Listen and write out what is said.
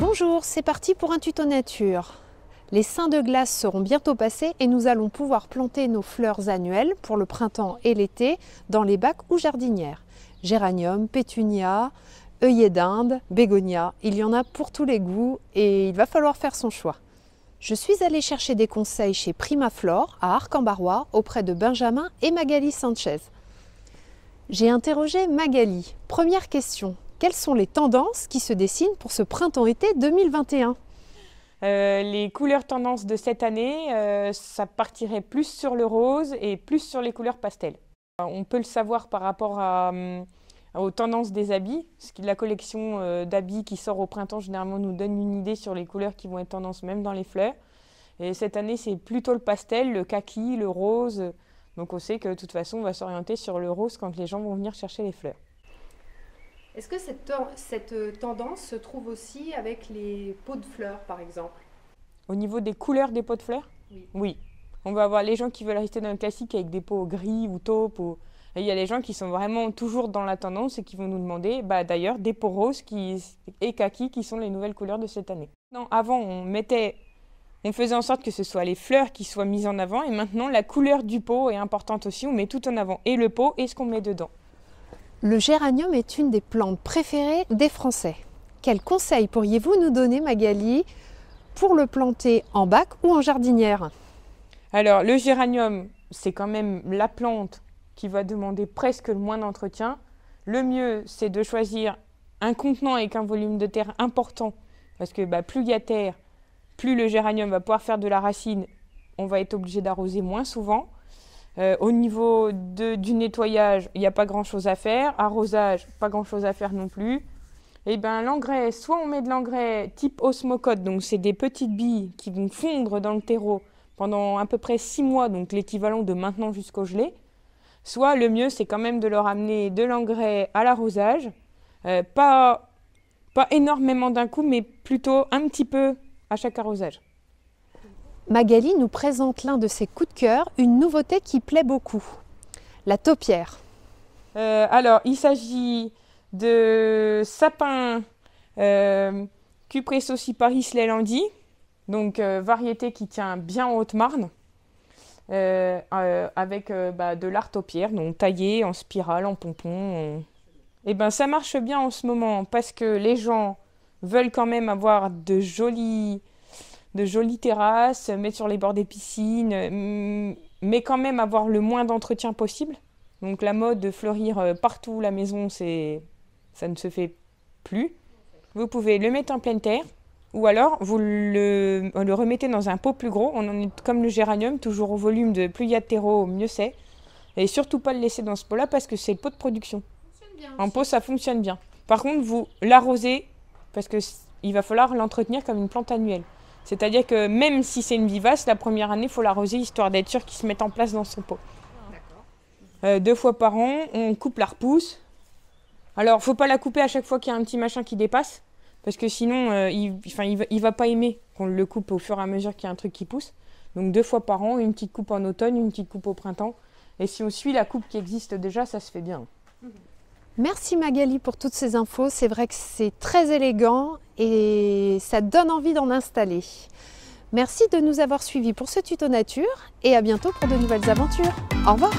Bonjour, c'est parti pour un tuto nature. Les seins de glace seront bientôt passés et nous allons pouvoir planter nos fleurs annuelles pour le printemps et l'été dans les bacs ou jardinières. Géranium, pétunia, œillet d'Inde, bégonia, il y en a pour tous les goûts et il va falloir faire son choix. Je suis allée chercher des conseils chez Primaflore à Arc-en-Barrois auprès de Benjamin et Magali Sanchez. J'ai interrogé Magali. Première question, quelles sont les tendances qui se dessinent pour ce printemps-été 2021 euh, les couleurs tendances de cette année, euh, ça partirait plus sur le rose et plus sur les couleurs pastel. Euh, on peut le savoir par rapport aux tendances des habits, parce que la collection d'habits qui sort au printemps généralement nous donne une idée sur les couleurs qui vont être tendance même dans les fleurs. Et cette année, c'est plutôt le pastel, le kaki, le rose. Donc on sait que de toute façon, on va s'orienter sur le rose quand les gens vont venir chercher les fleurs. Est-ce que cette, euh, tendance se trouve aussi avec les pots de fleurs, par exemple Au niveau des couleurs des pots de fleurs Oui. oui. On va avoir les gens qui veulent rester dans le classique avec des pots gris ou taupe. il y a les gens qui sont vraiment toujours dans la tendance et qui vont nous demander, bah, d'ailleurs, des pots roses qui... et kaki qui sont les nouvelles couleurs de cette année. Non, avant, on mettait, on faisait en sorte que ce soit les fleurs qui soient mises en avant et maintenant, la couleur du pot est importante aussi. On met tout en avant et le pot et ce qu'on met dedans. Le géranium est une des plantes préférées des Français. Quel conseils pourriez-vous nous donner, Magali, pour le planter en bac ou en jardinière Alors, le géranium, c'est quand même la plante qui va demander presque le moins d'entretien. Le mieux, c'est de choisir un contenant avec un volume de terre important, parce que bah, plus il y a terre, plus le géranium va pouvoir faire de la racine, on va être obligé d'arroser moins souvent. Euh, au niveau du nettoyage, il n'y a pas grand-chose à faire. Arrosage, pas grand-chose à faire non plus. Et eh bien l'engrais, soit on met de l'engrais type osmocote, donc c'est des petites billes qui vont fondre dans le terreau pendant à peu près six mois, donc l'équivalent de maintenant jusqu'au gelé. Soit le mieux, c'est quand même de leur amener de l'engrais à l'arrosage. Euh, pas, pas énormément d'un coup, mais plutôt un petit peu à chaque arrosage. Magali nous présente l'un de ses coups de cœur, une nouveauté qui plaît beaucoup, la taupière. Euh, alors, il s'agit de sapin euh, aussi Paris donc euh, variété qui tient bien en Haute-Marne, euh, avec bah, de l'art taupière, donc taillé en spirale, en pompon. Eh Et ben ça marche bien en ce moment parce que les gens veulent quand même avoir de jolies de jolies terrasses, mettre sur les bords des piscines, euh, mais quand même avoir le moins d'entretien possible. Donc la mode de fleurir euh, partout la maison, c'est ça ne se fait plus. Vous pouvez le mettre en pleine terre ou alors vous euh, le, remettez dans un pot plus gros. On en est comme le géranium, toujours au volume de plus il y a de terreau, mieux c'est. Et surtout pas le laisser dans ce pot-là parce que c'est le pot de production. en pot, ça fonctionne bien. Par contre, vous l'arrosez parce que il va falloir l'entretenir comme une plante annuelle. C'est-à-dire que même si c'est une vivace, la première année, il faut l'arroser histoire d'être sûr qu'il se mette en place dans son pot. Euh, deux fois par an, on coupe la repousse. Alors, faut pas la couper à chaque fois qu'il y a un petit machin qui dépasse, parce que sinon, euh, il, ne va pas aimer qu'on le coupe au fur et à mesure qu'il y a un truc qui pousse. Donc deux fois par an, une petite coupe en automne, une petite coupe au printemps. Et si on suit la coupe qui existe déjà, ça se fait bien. Merci Magali pour toutes ces infos. C'est vrai que c'est très élégant et ça donne envie d'en installer. Merci de nous avoir suivis pour ce tuto nature et à bientôt pour de nouvelles aventures. Au revoir